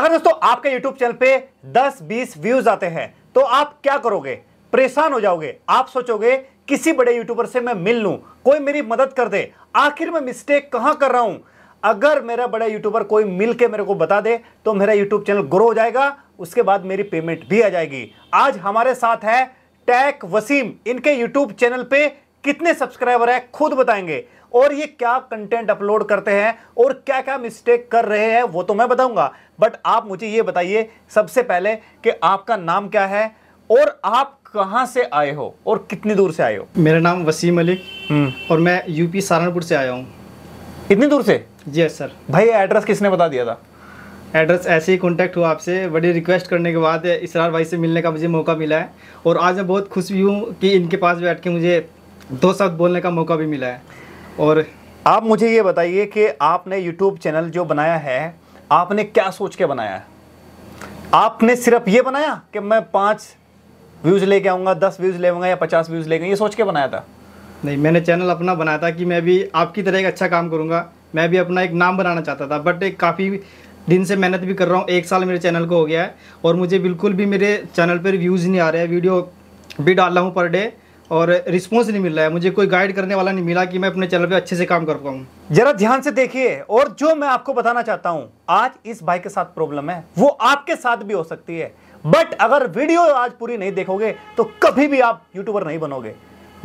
अगर दोस्तों आपके यूट्यूब चैनल पे 10-20 व्यूज आते हैं तो आप क्या करोगे परेशान हो जाओगे आप सोचोगे किसी बड़े यूट्यूबर से मैं मिल लूं कोई मेरी मदद कर दे आखिर मैं मिस्टेक कहां कर रहा हूं अगर मेरा बड़ा यूट्यूबर कोई मिल के मेरे को बता दे तो मेरा यूट्यूब चैनल ग्रो हो जाएगा उसके बाद मेरी पेमेंट भी आ जाएगी आज हमारे साथ है टैक वसीम इनके यूट्यूब चैनल पे कितने सब्सक्राइबर हैं खुद बताएंगे और ये क्या कंटेंट अपलोड करते हैं और क्या क्या मिस्टेक कर रहे हैं वो तो मैं बताऊंगा बट आप मुझे ये बताइए सबसे पहले कि आपका नाम क्या है और आप कहाँ से आए हो और कितनी दूर से आए हो मेरा नाम वसीम मलिक हम्म। और मैं यूपी सहारनपुर से आया हूँ कितनी दूर से जी सर भाई एड्रेस किसने बता दिया था एड्रेस ऐसे ही कॉन्टैक्ट हुआ आपसे बड़ी रिक्वेस्ट करने के बाद इसरार भाई से मिलने का मुझे मौका मिला है और आज मैं बहुत खुश भी हूँ कि इनके पास बैठ के मुझे दो शब्द बोलने का मौका भी मिला है और आप मुझे ये बताइए कि आपने यूट्यूब चैनल जो बनाया है आपने क्या सोच के बनाया है आपने सिर्फ ये बनाया कि मैं पाँच व्यूज़ लेके आऊँगा दस व्यूज़ आऊँगा या पचास व्यूज़ लेके ये सोच के बनाया था नहीं मैंने चैनल अपना बनाया था कि मैं भी आपकी तरह एक अच्छा काम करूँगा मैं भी अपना एक नाम बनाना चाहता था बट एक काफ़ी दिन से मेहनत भी कर रहा हूँ एक साल मेरे चैनल को हो गया है और मुझे बिल्कुल भी मेरे चैनल पर व्यूज़ नहीं आ रहे हैं वीडियो भी डाल रहा हूँ पर डे और रिस्पॉन्स नहीं मिल रहा है मुझे कोई गाइड करने वाला नहीं मिला कि मैं अपने चैनल पे अच्छे से काम कर पाऊँ जरा ध्यान से देखिए और जो मैं आपको बताना चाहता हूँ आज इस भाई के साथ प्रॉब्लम है वो आपके साथ भी हो सकती है बट अगर वीडियो आज पूरी नहीं देखोगे तो कभी भी आप यूट्यूबर नहीं बनोगे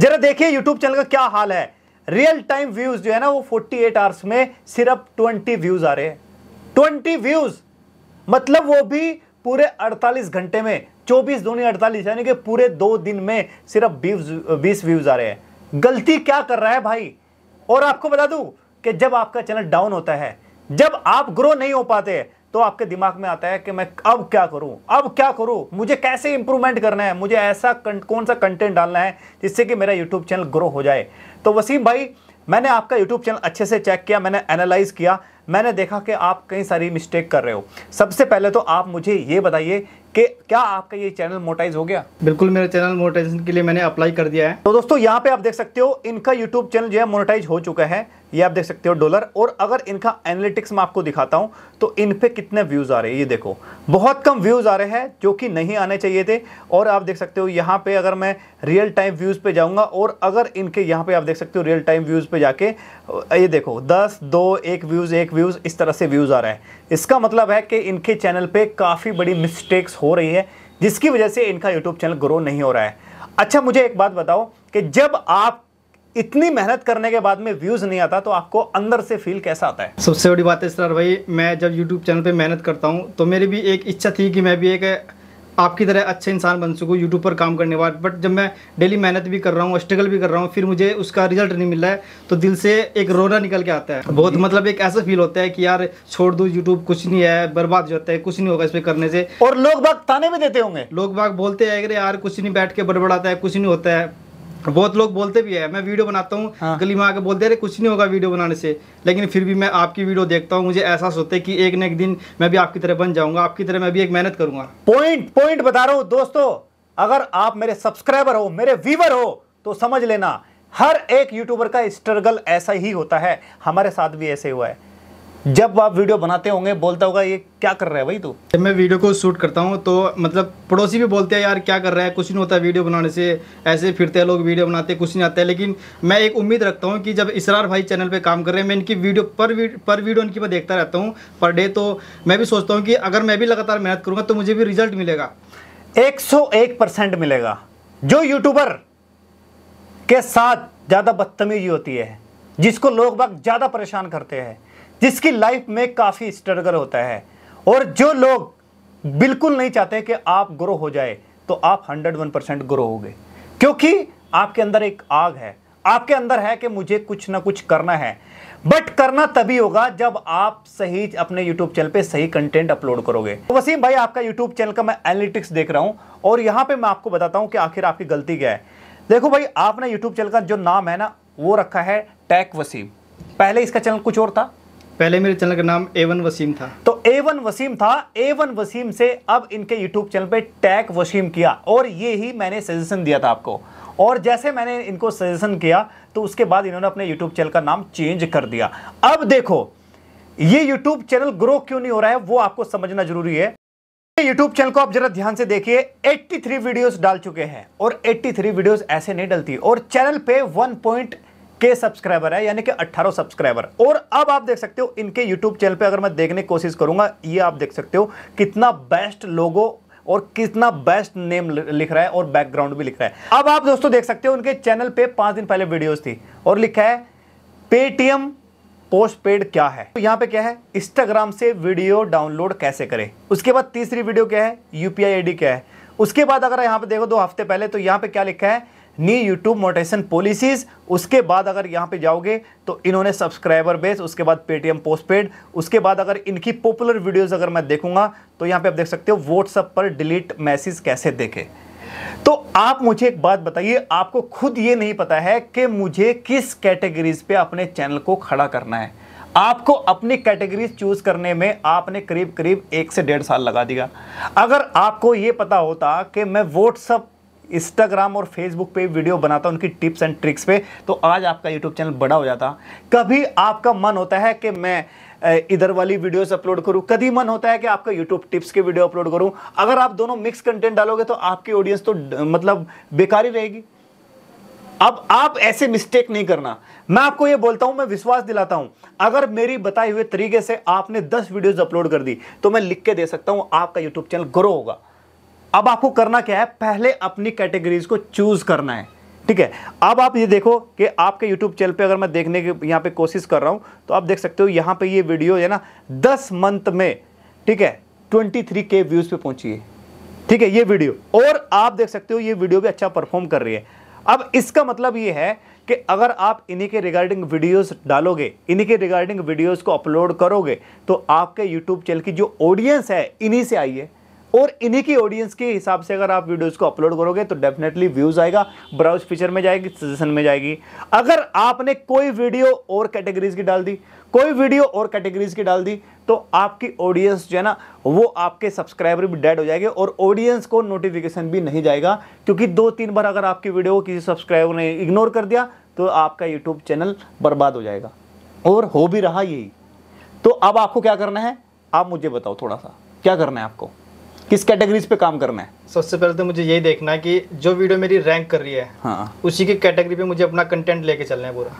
जरा देखिए यूट्यूब चैनल का क्या हाल है रियल टाइम व्यूज जो है ना वो फोर्टी आवर्स में सिर्फ ट्वेंटी व्यूज आ रहे हैं ट्वेंटी व्यूज मतलब वो भी पूरे 48 घंटे में चौबीस दूनी अड़तालीस यानी कि पूरे दो दिन में सिर्फ बीस बीस व्यूज आ रहे हैं गलती क्या कर रहा है भाई और आपको बता दूं कि जब आपका चैनल डाउन होता है जब आप ग्रो नहीं हो पाते तो आपके दिमाग में आता है कि मैं अब क्या करूं अब क्या करूं मुझे कैसे इंप्रूवमेंट करना है मुझे ऐसा कौन सा कंटेंट डालना है जिससे कि मेरा यूट्यूब चैनल ग्रो हो जाए तो वसीम भाई मैंने आपका यूट्यूब चैनल अच्छे से चेक किया मैंने एनालाइज किया मैंने देखा कि आप कई सारी मिस्टेक कर रहे हो सबसे पहले तो आप मुझे ये बताइए कि क्या आपका ये चैनल मोटाइज हो गया बिल्कुल मेरा चैनल मोटाइजेशन के लिए मैंने अप्लाई कर दिया है तो दोस्तों यहाँ पे आप देख सकते हो इनका यूट्यूब चैनल जो है मोनोटाइज हो चुका है ये आप देख सकते हो डॉलर और अगर इनका एनालिटिक्स में आपको दिखाता हूं तो इन पे कितने व्यूज़ आ रहे हैं ये देखो बहुत कम व्यूज़ आ रहे हैं जो कि नहीं आने चाहिए थे और आप देख सकते हो यहां पे अगर मैं रियल टाइम व्यूज़ पे जाऊंगा और अगर इनके यहां पे आप देख सकते हो रियल टाइम व्यूज़ पे जाके ये देखो दस दो एक व्यूज़ एक व्यूज़ इस तरह से व्यूज़ आ रहा है इसका मतलब है कि इनके चैनल पर काफ़ी बड़ी मिस्टेक्स हो रही है जिसकी वजह से इनका यूट्यूब चैनल ग्रो नहीं हो रहा है अच्छा मुझे एक बात बताओ कि जब आप इतनी मेहनत करने के बाद में व्यूज नहीं आता तो आपको अंदर से फील कैसा आता है सबसे बड़ी बात है सर भाई मैं जब यूट्यूब चैनल पे मेहनत करता हूँ तो मेरी भी एक इच्छा थी कि मैं भी एक आपकी तरह अच्छे इंसान बन सकूँ यूट्यूब पर काम करने बाद बट जब मैं डेली मेहनत भी कर रहा हूँ स्ट्रगल भी कर रहा हूँ फिर मुझे उसका रिजल्ट नहीं मिल रहा है तो दिल से एक रोना निकल के आता है बहुत मतलब एक ऐसा फील होता है कि यार छोड़ दो यूट्यूब कुछ नहीं है बर्बाद होता है कुछ नहीं होगा इस पर करने से और लोग बाग ताने भी देते होंगे लोग बाग बोलते हैं अरे यार कुछ नहीं बैठ के बड़बड़ाता है कुछ नहीं होता है बहुत लोग बोलते भी है मैं वीडियो बनाता हूँ हाँ। गली में आके बोलते अरे कुछ नहीं होगा वीडियो बनाने से लेकिन फिर भी मैं आपकी वीडियो देखता हूँ मुझे एहसास होता है कि एक न एक दिन मैं भी आपकी तरह बन जाऊंगा आपकी तरह मैं भी एक मेहनत करूंगा पॉइंट पॉइंट बता रहा हूँ दोस्तों अगर आप मेरे सब्सक्राइबर हो मेरे व्यूवर हो तो समझ लेना हर एक यूट्यूबर का स्ट्रगल ऐसा ही होता है हमारे साथ भी ऐसे हुआ है जब आप वीडियो बनाते होंगे बोलता होगा ये क्या कर रहा है भाई तू जब मैं वीडियो को शूट करता हूँ तो मतलब पड़ोसी भी बोलते हैं यार क्या कर रहा है कुछ नहीं होता वीडियो बनाने से ऐसे फिरते हैं लोग वीडियो बनाते हैं कुछ नहीं आता है लेकिन मैं एक उम्मीद रखता हूँ कि जब इसरार भाई चैनल पर काम कर रहे हैं मैं इनकी वीडियो पर वीडियो, पर वीडियो इनकी मैं देखता रहता हूँ पर डे तो मैं भी सोचता हूँ कि अगर मैं भी लगातार मेहनत करूँगा तो मुझे भी रिजल्ट मिलेगा एक परसेंट मिलेगा जो यूट्यूबर के साथ ज़्यादा बदतमीजी होती है जिसको लोग बाग ज़्यादा परेशान करते हैं जिसकी लाइफ में काफ़ी स्ट्रगल होता है और जो लोग बिल्कुल नहीं चाहते कि आप ग्रो हो जाए तो आप 101 परसेंट ग्रो हो क्योंकि आपके अंदर एक आग है आपके अंदर है कि मुझे कुछ ना कुछ करना है बट करना तभी होगा जब आप सही अपने यूट्यूब चैनल पे सही कंटेंट अपलोड करोगे तो वसीम भाई आपका यूट्यूब चैनल का मैं एनालिटिक्स देख रहा हूं और यहां पे मैं आपको बताता हूं कि आखिर आपकी गलती क्या है देखो भाई आपने यूट्यूब चैनल का जो नाम है ना वो रखा है टैक वसीम पहले इसका चैनल कुछ और था पहले मेरे चैनल का नाम एवन वसीम था तो एवन वसीम था एवन वसीम से अब इनके यूट्यूब चैनल पे टैग वसीम किया और ये ही मैंने सजेशन दिया था आपको और जैसे मैंने इनको सजेशन किया तो उसके बाद इन्होंने अपने यूट्यूब चैनल का नाम चेंज कर दिया अब देखो ये यूट्यूब चैनल ग्रो क्यों नहीं हो रहा है वो आपको समझना जरूरी है यूट्यूब चैनल को आप जरा ध्यान से देखिए 83 वीडियोस डाल चुके हैं और 83 वीडियोस ऐसे नहीं डलती और चैनल पे के सब्सक्राइबर है यानी कि 18 सब्सक्राइबर और अब आप देख सकते हो इनके यूट्यूब चैनल पे अगर मैं देखने की कोशिश करूंगा ये आप देख सकते हो कितना बेस्ट लोगो और कितना बेस्ट नेम लिख रहा है और बैकग्राउंड भी लिख रहा है अब आप दोस्तों देख सकते हो उनके चैनल पे पांच दिन पहले वीडियोस थी और लिखा है पेटीएम पोस्ट पेड क्या है तो यहाँ पे क्या है इंस्टाग्राम से वीडियो डाउनलोड कैसे करें उसके बाद तीसरी वीडियो क्या है यूपीआई आई क्या है उसके बाद अगर यहाँ पे देखो दो हफ्ते पहले तो यहाँ पे क्या लिखा है न्यू यूट्यूब मोटेशन पॉलिसीज़ उसके बाद अगर यहाँ पे जाओगे तो इन्होंने सब्सक्राइबर बेस उसके बाद पेटीएम पोस्टपेड उसके बाद अगर इनकी पॉपुलर वीडियोस अगर मैं देखूंगा तो यहाँ पे आप देख सकते हो व्हाट्सअप पर डिलीट मैसेज कैसे देखे तो आप मुझे एक बात बताइए आपको खुद ये नहीं पता है कि मुझे किस कैटेगरीज पे अपने चैनल को खड़ा करना है आपको अपनी कैटेगरीज चूज करने में आपने करीब करीब एक से डेढ़ साल लगा दिया अगर आपको ये पता होता कि मैं व्हाट्सअप इंस्टाग्राम और फेसबुक पे वीडियो बनाता उनकी टिप्स एंड ट्रिक्स पे तो आज आपका यूट्यूब चैनल बड़ा हो जाता कभी आपका मन होता है कि मैं इधर वाली वीडियोस अपलोड करूं कभी मन होता है कि आपका यूट्यूब टिप्स के वीडियो अपलोड करूं अगर आप दोनों मिक्स कंटेंट डालोगे तो आपकी ऑडियंस तो मतलब बेकार ही रहेगी अब आप ऐसे मिस्टेक नहीं करना मैं आपको ये बोलता हूं मैं विश्वास दिलाता हूं अगर मेरी बताए हुए तरीके से आपने 10 वीडियोस अपलोड कर दी तो मैं लिख के दे सकता हूं आपका यूट्यूब चैनल ग्रो होगा अब आपको करना क्या है पहले अपनी कैटेगरीज को चूज करना है ठीक है अब आप ये देखो कि आपके यूट्यूब चैनल पे अगर मैं देखने की यहाँ पे कोशिश कर रहा हूँ तो आप देख सकते हो यहाँ पे ये वीडियो है ना दस मंथ में ठीक है ट्वेंटी थ्री के व्यूज़ पे पहुंची है ठीक है ये वीडियो और आप देख सकते हो ये वीडियो भी अच्छा परफॉर्म कर रही है अब इसका मतलब ये है कि अगर आप इन्हीं के रिगार्डिंग वीडियोस डालोगे इन्हीं के रिगार्डिंग वीडियोस को अपलोड करोगे तो आपके यूट्यूब चैनल की जो ऑडियंस है इन्हीं से आई है और इन्हीं की ऑडियंस के हिसाब से अगर आप वीडियोस को अपलोड करोगे तो डेफिनेटली व्यूज़ आएगा ब्राउज फीचर में जाएगी सजेशन में जाएगी अगर आपने कोई वीडियो और कैटेगरीज की डाल दी कोई वीडियो और कैटेगरीज की डाल दी तो आपकी ऑडियंस जो है ना वो आपके सब्सक्राइबर भी डेड हो जाएंगे और ऑडियंस को नोटिफिकेशन भी नहीं जाएगा क्योंकि दो तीन बार अगर आपकी वीडियो को किसी सब्सक्राइबर ने इग्नोर कर दिया तो आपका यूट्यूब चैनल बर्बाद हो जाएगा और हो भी रहा यही तो अब आपको क्या करना है आप मुझे बताओ थोड़ा सा क्या करना है आपको किस कैटेगरीज पे काम करना है सबसे पहले तो मुझे यही देखना है कि जो वीडियो मेरी रैंक कर रही है हाँ उसी की कैटेगरी पे मुझे अपना कंटेंट लेके चलना है पूरा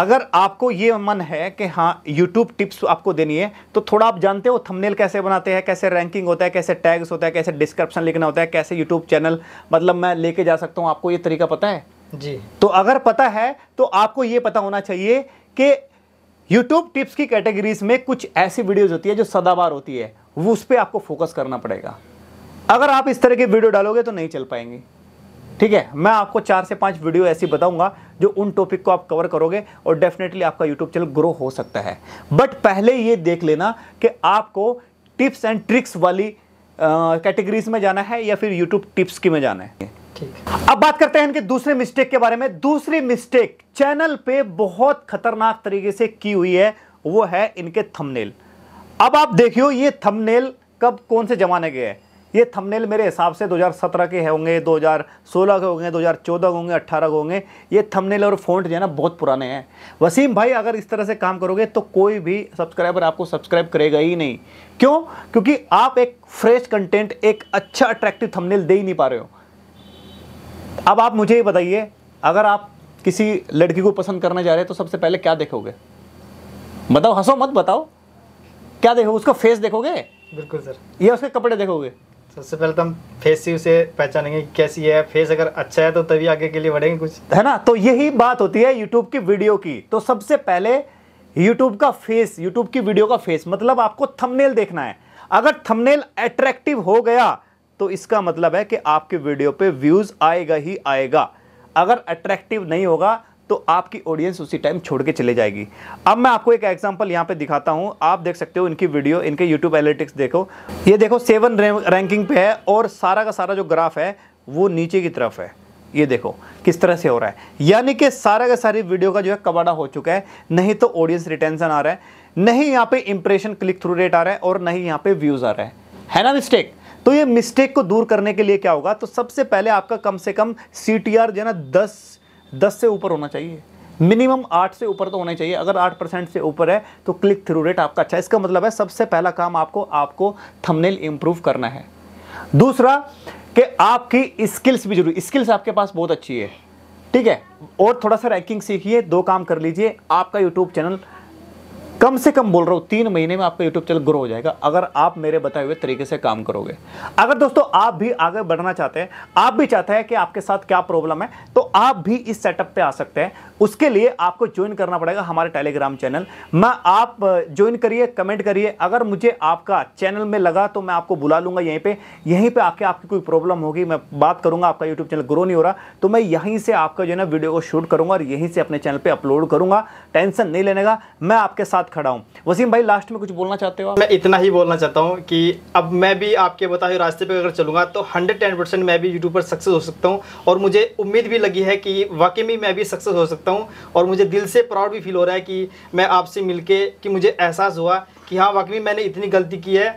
अगर आपको ये मन है कि हाँ यूट्यूब टिप्स आपको देनी है तो थोड़ा आप जानते हो थंबनेल कैसे बनाते हैं कैसे रैंकिंग होता है कैसे टैग्स होता है कैसे डिस्क्रिप्शन लिखना होता है कैसे यूट्यूब चैनल मतलब मैं लेके जा सकता हूँ आपको ये तरीका पता है जी तो अगर पता है तो आपको ये पता होना चाहिए कि यूट्यूब टिप्स की कैटेगरीज में कुछ ऐसी वीडियोज़ होती है जो सदाबार होती है वो उस पर आपको फोकस करना पड़ेगा अगर आप इस तरह के वीडियो डालोगे तो नहीं चल पाएंगे ठीक है मैं आपको चार से पांच वीडियो ऐसी बताऊंगा जो उन टॉपिक को आप कवर करोगे और डेफिनेटली आपका यूट्यूब चैनल ग्रो हो सकता है बट पहले ये देख लेना कि आपको टिप्स एंड ट्रिक्स वाली कैटेगरीज में जाना है या फिर यूट्यूब टिप्स की में जाना है ठीक अब बात करते हैं इनके दूसरे मिस्टेक के बारे में दूसरी मिस्टेक चैनल पे बहुत खतरनाक तरीके से की हुई है वो है इनके थंबनेल अब आप देखियो ये थंबनेल कब कौन से ज़माने के है ये थंबनेल मेरे हिसाब से 2017 के होंगे 2016 के होंगे 2014 के होंगे 18 के होंगे ये थंबनेल और फ़ॉन्ट जो है ना बहुत पुराने हैं वसीम भाई अगर इस तरह से काम करोगे तो कोई भी सब्सक्राइबर आपको सब्सक्राइब करेगा ही नहीं क्यों क्योंकि आप एक फ्रेश कंटेंट एक अच्छा अट्रैक्टिव थंबनेल दे ही नहीं पा रहे हो अब आप मुझे ये बताइए अगर आप किसी लड़की को पसंद करने जा रहे हैं तो सबसे पहले क्या देखोगे बताओ हंसो मत बताओ क्या देखो उसका फेस देखोगे बिल्कुल सर ये उसके कपड़े देखोगे सबसे पहले तो हम फेस से उसे पहचानेंगे कैसी है फेस अगर अच्छा है तो तभी आगे के लिए बढ़ेंगे कुछ है ना तो यही बात होती है यूट्यूब की वीडियो की तो सबसे पहले यूट्यूब का फेस यूट्यूब की वीडियो का फेस मतलब आपको थंबनेल देखना है अगर थंबनेल अट्रैक्टिव हो गया तो इसका मतलब है कि आपके वीडियो पे व्यूज आएगा ही आएगा अगर अट्रैक्टिव नहीं होगा तो आपकी ऑडियंस उसी टाइम छोड़ के चले जाएगी अब मैं आपको एक एग्जाम्पल यहाँ पे दिखाता हूँ आप देख सकते हो इनकी वीडियो इनके यूट्यूब एनालिटिक्स देखो ये देखो सेवन रैंकिंग पे है और सारा का सारा जो ग्राफ है वो नीचे की तरफ है ये देखो किस तरह से हो रहा है यानी कि सारा का सारी वीडियो का जो है कबाड़ा हो चुका है नहीं तो ऑडियंस रिटेंशन आ रहा है नहीं यहाँ पे इंप्रेशन क्लिक थ्रू रेट आ रहा है और नहीं यहाँ पे व्यूज़ आ रहा है है ना मिस्टेक तो ये मिस्टेक को दूर करने के लिए क्या होगा तो सबसे पहले आपका कम से कम सी टी आर जो है ना दस दस से ऊपर होना चाहिए मिनिमम आठ से ऊपर तो होना चाहिए अगर आठ परसेंट से ऊपर है तो क्लिक थ्रू रेट आपका अच्छा इसका मतलब है सबसे पहला काम आपको आपको थंबनेल इंप्रूव करना है दूसरा कि आपकी स्किल्स भी जरूरी स्किल्स आपके पास बहुत अच्छी है ठीक है और थोड़ा सा रैंकिंग सीखिए दो काम कर लीजिए आपका यूट्यूब चैनल कम से कम बोल रहा हूँ तीन महीने में आपका यूट्यूब चैनल ग्रो हो जाएगा अगर आप मेरे बताए हुए तरीके से काम करोगे अगर दोस्तों आप भी आगे बढ़ना चाहते हैं आप भी चाहते हैं कि आपके साथ क्या प्रॉब्लम है तो आप भी इस सेटअप पे आ सकते हैं उसके लिए आपको ज्वाइन करना पड़ेगा हमारे टेलीग्राम चैनल मैं आप ज्वाइन करिए कमेंट करिए अगर मुझे आपका चैनल में लगा तो मैं आपको बुला लूंगा यहीं पर यहीं पर आके आपकी कोई प्रॉब्लम होगी मैं बात करूंगा आपका यूट्यूब चैनल ग्रो नहीं हो रहा तो मैं यहीं से आपका जो है ना वीडियो को शूट करूंगा और यहीं से अपने चैनल पर अपलोड करूंगा टेंशन नहीं लेने का मैं आपके साथ साथ खड़ा हूँ वसीम भाई लास्ट में कुछ बोलना चाहते हो मैं इतना ही बोलना चाहता हूँ कि अब मैं भी आपके बताए रास्ते पर अगर चलूंगा तो हंड्रेड मैं भी यूट्यूब पर सक्सेस हो सकता हूँ और मुझे उम्मीद भी लगी है कि वाकई में मैं भी सक्सेस हो सकता हूँ और मुझे दिल से प्राउड भी फील हो रहा है कि मैं आपसे मिल कि मुझे एहसास हुआ कि हाँ वाकई में मैंने इतनी गलती की है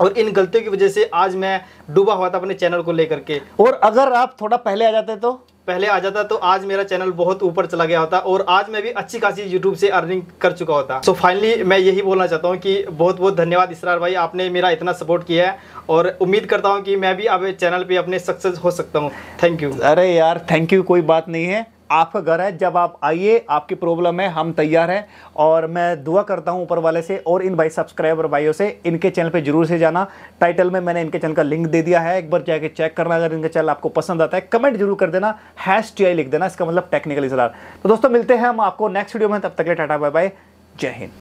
और इन गलतियों की वजह से आज मैं डूबा हुआ था अपने चैनल को लेकर के और अगर आप थोड़ा पहले आ जाते तो पहले आ जाता तो आज मेरा चैनल बहुत ऊपर चला गया होता और आज मैं भी अच्छी खासी यूट्यूब से अर्निंग कर चुका होता सो so फाइनली मैं यही बोलना चाहता हूँ कि बहुत बहुत धन्यवाद इसरार भाई आपने मेरा इतना सपोर्ट किया है और उम्मीद करता हूँ कि मैं भी अब चैनल पर अपने सक्सेस हो सकता हूँ थैंक यू अरे यार थैंक यू कोई बात नहीं है आपका घर है जब आप आइए आपकी प्रॉब्लम है हम तैयार हैं और मैं दुआ करता हूँ ऊपर वाले से और इन भाई सब्सक्राइबर भाइयों से इनके चैनल पे जरूर से जाना टाइटल में मैंने इनके चैनल का लिंक दे दिया है एक बार जाके चेक करना अगर इनका चैनल आपको पसंद आता है कमेंट जरूर कर देना हैश टी लिख देना इसका मतलब टेक्निकली सलाह तो दोस्तों मिलते हैं हम आपको नेक्स्ट वीडियो में तब तक के टाटा बाय बाय जय हिंद